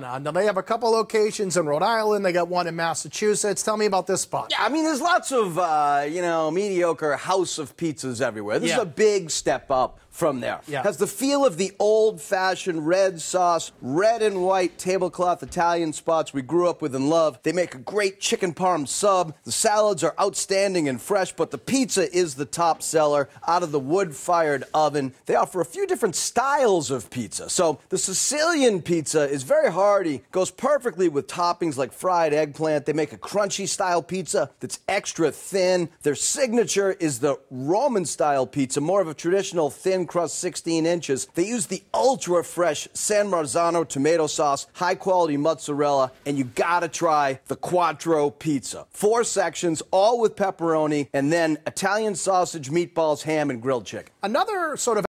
Now they have a couple locations in Rhode Island. They got one in Massachusetts. Tell me about this spot. Yeah, I mean, there's lots of uh, you know mediocre house of pizzas everywhere. This yeah. is a big step up from there. Yeah. Has the feel of the old-fashioned red sauce, red and white tablecloth Italian spots we grew up with and love. They make a great chicken parm sub. The salads are outstanding and fresh, but the pizza is the top seller out of the wood-fired oven. They offer a few different styles of pizza. So the Sicilian pizza is very hard party goes perfectly with toppings like fried eggplant. They make a crunchy style pizza that's extra thin. Their signature is the Roman style pizza, more of a traditional thin crust 16 inches. They use the ultra fresh San Marzano tomato sauce, high quality mozzarella, and you gotta try the Quattro pizza. Four sections, all with pepperoni, and then Italian sausage, meatballs, ham, and grilled chicken. Another sort of